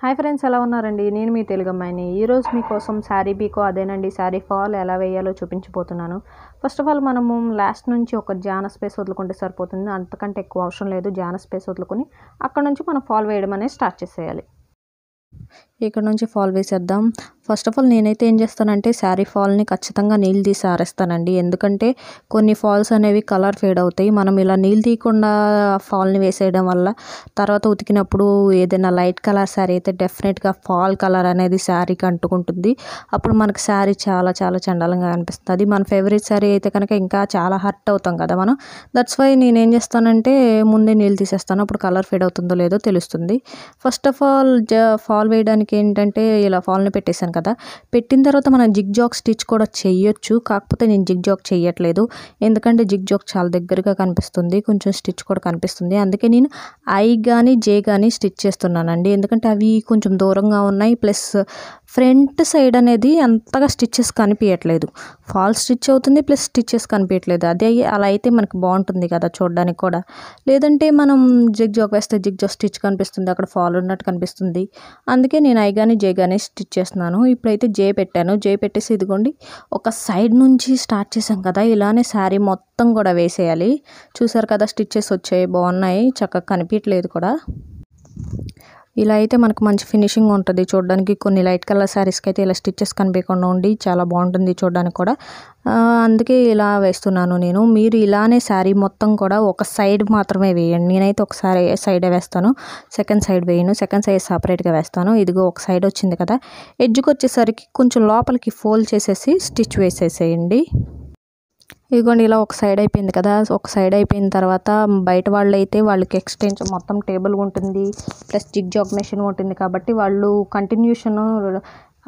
hi friends ఎలా ఉన్నారండి నేను మీ తెలుగు అమ్మాయిని ఈరోజు మీకోసం శారీ బీకో అదేనండి శారీ ఫాల్ ఎలా వేయాలో చూపించిపోతున్నాను ఫస్ట్ ఆఫ్ ఆల్ మనము లాస్ట్ నుంచి ఒక జాన స్పేస్ వదులుకుంటే సరిపోతుంది అంతకంటే ఎక్కువ అవసరం లేదు జాన స్పేస్ వదులుకొని అక్కడ నుంచి మనం ఫాల్ వేయడం అనేది స్టార్ట్ చేసేయాలి ఇక్కడ నుంచి ఫాల్ వేసేద్దాం ఫస్ట్ ఆఫ్ ఆల్ నేనైతే ఏం చేస్తానంటే శారీ ఫాల్ని ఖచ్చితంగా నీళ్ళు తీసి ఆరేస్తానండి ఎందుకంటే కొన్ని ఫాల్స్ అనేవి కలర్ ఫేడ్ అవుతాయి మనం ఇలా నీళ్ళు తీయకుండా ఫాల్ని వేసేయడం వల్ల తర్వాత ఉతికినప్పుడు ఏదైనా లైట్ కలర్ శారీ అయితే డెఫినెట్గా ఫాల్ కలర్ అనేది శారీకి అంటుకుంటుంది అప్పుడు మనకు శారీ చాలా చాలా చండాలంగా అనిపిస్తుంది మన ఫేవరెట్ శారీ అయితే కనుక ఇంకా చాలా హర్ట్ అవుతాం కదా మనం దట్స్ వై నేనేం చేస్తానంటే ముందే నీళ్ళు తీసేస్తాను అప్పుడు కలర్ ఫేడ్ అవుతుందో లేదో తెలుస్తుంది ఫస్ట్ ఆఫ్ ఆల్ ఫాల్ వేయడానికి ఏంటంటే ఇలా ఫాల్ని పెట్టేశాను కదా పెట్టిన తర్వాత మనం జిగ్ జాగ్ స్టిచ్ కూడా చేయొచ్చు కాకపోతే నేను జిగ్ జాగ్ చేయట్లేదు ఎందుకంటే జిగ్ జాగ్ చాలా దగ్గరగా కనిపిస్తుంది కొంచెం స్టిచ్ కూడా కనిపిస్తుంది అందుకే నేను ఐ కానీ జే కానీ స్టిచ్ చేస్తున్నానండి ఎందుకంటే అవి కొంచెం దూరంగా ఉన్నాయి ప్లస్ ఫ్రంట్ సైడ్ అనేది అంతగా స్టిచ్చెస్ కనిపించట్లేదు ఫాల్ స్టిచ్ అవుతుంది ప్లస్ స్టిచ్చెస్ కనిపించట్లేదు అదే అలా అయితే మనకి బాగుంటుంది కదా చూడడానికి కూడా లేదంటే మనం జిగ్ జాగ్ వేస్తే జిగ్ జాగ్ స్టిచ్ కనిపిస్తుంది అక్కడ ఫాల్ ఉన్నట్టు కనిపిస్తుంది అందుకే నేను నేను ఐ కానీ జే కానీ స్టిచ్ చేస్తున్నాను ఇప్పుడైతే జే పెట్టాను జే పెట్టేసి ఇదిగోండి ఒక సైడ్ నుంచి స్టార్ట్ చేసాం కదా ఇలానే శారీ మొత్తం కూడా వేసేయాలి చూసారు కదా స్టిచ్చెస్ వచ్చాయి బాగున్నాయి చక్కగా కనిపించట్లేదు కూడా ఇలా అయితే మనకు మంచి ఫినిషింగ్ ఉంటుంది చూడడానికి కొన్ని లైట్ కలర్ శారీస్కి అయితే ఇలా స్టిచ్చెస్ కనిపించకుండా ఉండి చాలా బాగుంటుంది చూడడానికి కూడా అందుకే ఇలా వేస్తున్నాను నేను మీరు ఇలానే శారీ మొత్తం కూడా ఒక సైడ్ మాత్రమే వేయండి నేనైతే ఒక సైడే వేస్తాను సెకండ్ సైడ్ వేయను సెకండ్ సైడ్ సపరేట్గా వేస్తాను ఇదిగో ఒక సైడ్ వచ్చింది కదా ఎడ్జ్కి వచ్చేసరికి కొంచెం లోపలికి ఫోల్డ్ చేసేసి స్టిచ్ వేసేసేయండి ఇదిగోండి ఇలా ఒక సైడ్ అయిపోయింది కదా ఒక సైడ్ అయిపోయిన తర్వాత బయట వాళ్ళు అయితే వాళ్ళకి ఎక్స్టెన్షన్ మొత్తం టేబుల్ ఉంటుంది ప్లస్ జిగ్ జాగ్ మెషిన్ ఉంటుంది కాబట్టి వాళ్ళు కంటిన్యూషన్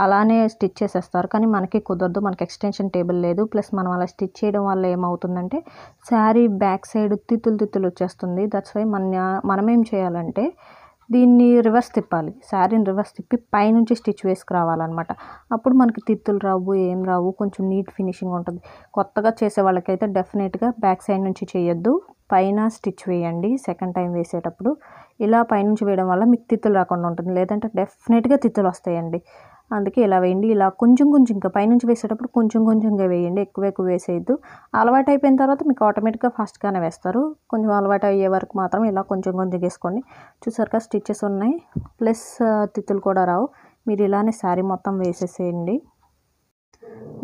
అలానే స్టిచ్ చేసేస్తారు కానీ మనకి కుదరదు మనకి ఎక్స్టెన్షన్ టేబుల్ లేదు ప్లస్ మనం అలా స్టిచ్ చేయడం వల్ల ఏమవుతుందంటే శారీ బ్యాక్ సైడ్ తిత్తులు తిత్తులు వచ్చేస్తుంది దట్స్ వై మన మనమేం చేయాలంటే దీన్ని రివర్స్ తిప్పాలి శారీని రివర్స్ తిప్పి పైనుంచి స్టిచ్ వేసుకురావాలన్నమాట అప్పుడు మనకి తిత్తులు రావు ఏం రావు కొంచెం నీట్ ఫినిషింగ్ ఉంటుంది కొత్తగా చేసే వాళ్ళకైతే డెఫినెట్గా బ్యాక్ సైడ్ నుంచి చేయొద్దు పైన స్టిచ్ వేయండి సెకండ్ టైం వేసేటప్పుడు ఇలా పైనుంచి వేయడం వల్ల మీకు తిత్తులు రాకుండా ఉంటుంది లేదంటే డెఫినెట్గా తిత్తులు వస్తాయండి అందుకే ఇలా వేయండి ఇలా కొంచెం కొంచెం ఇంకా పైనుంచి వేసేటప్పుడు కొంచెం కొంచెంగా వేయండి ఎక్కువ ఎక్కువ వేసేయద్దు అలవాటు అయిపోయిన తర్వాత మీకు ఆటోమేటిక్గా ఫాస్ట్గానే వేస్తారు కొంచెం అలవాటు అయ్యే వరకు మాత్రం ఇలా కొంచెం కొంచెం వేసుకోండి చూసారు స్టిచ్చెస్ ఉన్నాయి ప్లస్ తిత్తులు కూడా రావు మీరు ఇలానే శారీ మొత్తం వేసేసేయండి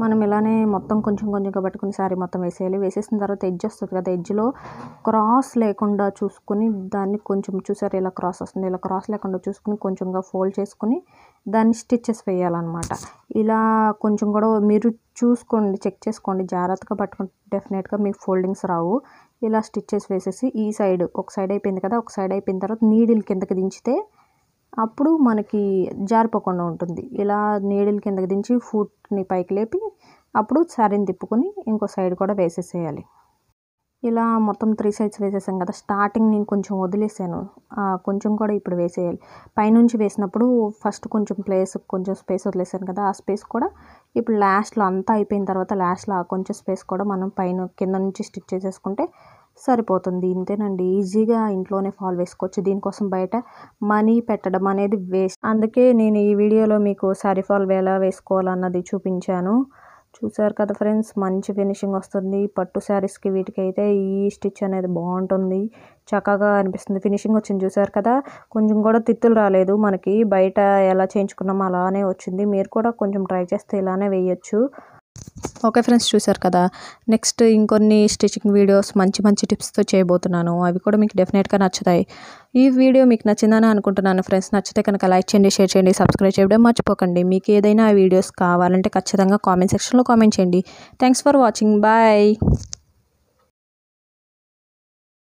మనం ఇలానే మొత్తం కొంచెం కొంచెంగా పట్టుకుని శారీ మొత్తం వేసేయాలి వేసేసిన తర్వాత ఎడ్జ్ వస్తుంది కదా ఎడ్జ్లో క్రాస్ లేకుండా చూసుకుని దాన్ని కొంచెం చూసారు ఇలా క్రాస్ వస్తుంది ఇలా క్రాస్ లేకుండా చూసుకుని కొంచెంగా ఫోల్డ్ చేసుకుని దాన్ని స్టిచ్చెస్ వేయాలన్నమాట ఇలా కొంచెం కూడా మీరు చూసుకోండి చెక్ చేసుకోండి జాగ్రత్తగా పట్టుకుంటే డెఫినెట్గా మీకు ఫోల్డింగ్స్ రావు ఇలా స్టిచ్చెస్ వేసేసి ఈ సైడ్ ఒక సైడ్ అయిపోయింది కదా ఒక సైడ్ అయిపోయిన తర్వాత నీడిల్ కిందకి దించితే అప్పుడు మనకి జారిపోకుండా ఉంటుంది ఇలా నీడిల్ కిందకి దించి ఫుట్ని పైకి లేపి అప్పుడు సారీని తిప్పుకొని ఇంకో సైడ్ కూడా వేసేసేయాలి ఇలా మొత్తం త్రీ సైడ్స్ వేసేసాం కదా స్టార్టింగ్ నేను కొంచెం వదిలేసాను కొంచెం కూడా ఇప్పుడు వేసేయాలి పైనుంచి వేసినప్పుడు ఫస్ట్ కొంచెం ప్లేస్ కొంచెం స్పేస్ వదిలేసాను కదా ఆ స్పేస్ కూడా ఇప్పుడు లాస్ట్లో అంతా అయిపోయిన తర్వాత లాస్ట్లో ఆ కొంచెం స్పేస్ కూడా మనం పైన కింద నుంచి స్టిచ్ చేసేసుకుంటే సరిపోతుంది ఇంతేనండి ఈజీగా ఇంట్లోనే ఫాల్ వేసుకోవచ్చు దీనికోసం బయట మనీ పెట్టడం అనేది వేస్ట్ అందుకే నేను ఈ వీడియోలో మీకు శారీ ఫాల్ ఎలా వేసుకోవాలన్నది చూపించాను చూసారు కదా ఫ్రెండ్స్ మంచి ఫినిషింగ్ వస్తుంది పట్టు శారీస్కి వీటికైతే ఈ స్టిచ్ అనేది బాగుంటుంది చక్కగా అనిపిస్తుంది ఫినిషింగ్ వచ్చింది చూసారు కదా కొంచెం కూడా తిత్తులు రాలేదు మనకి బయట ఎలా చేయించుకున్నామో అలానే వచ్చింది మీరు కూడా కొంచెం ట్రై చేస్తే ఇలానే వేయచ్చు ఓకే ఫ్రెండ్స్ చూసారు కదా నెక్స్ట్ ఇంకొన్ని స్టిచ్చింగ్ వీడియోస్ మంచి మంచి టిప్స్తో చేయబోతున్నాను అవి కూడా మీకు డెఫినెట్గా నచ్చుతాయి ఈ వీడియో మీకు నచ్చిందని అనుకుంటున్నాను ఫ్రెండ్స్ నచ్చితే కనుక లైక్ చేయండి షేర్ చేయండి సబ్స్క్రైబ్ చేయడం మర్చిపోకండి మీకు ఏదైనా వీడియోస్ కావాలంటే ఖచ్చితంగా కామెంట్ సెక్షన్లో కామెంట్ చేయండి థ్యాంక్స్ ఫర్ వాచింగ్ బాయ్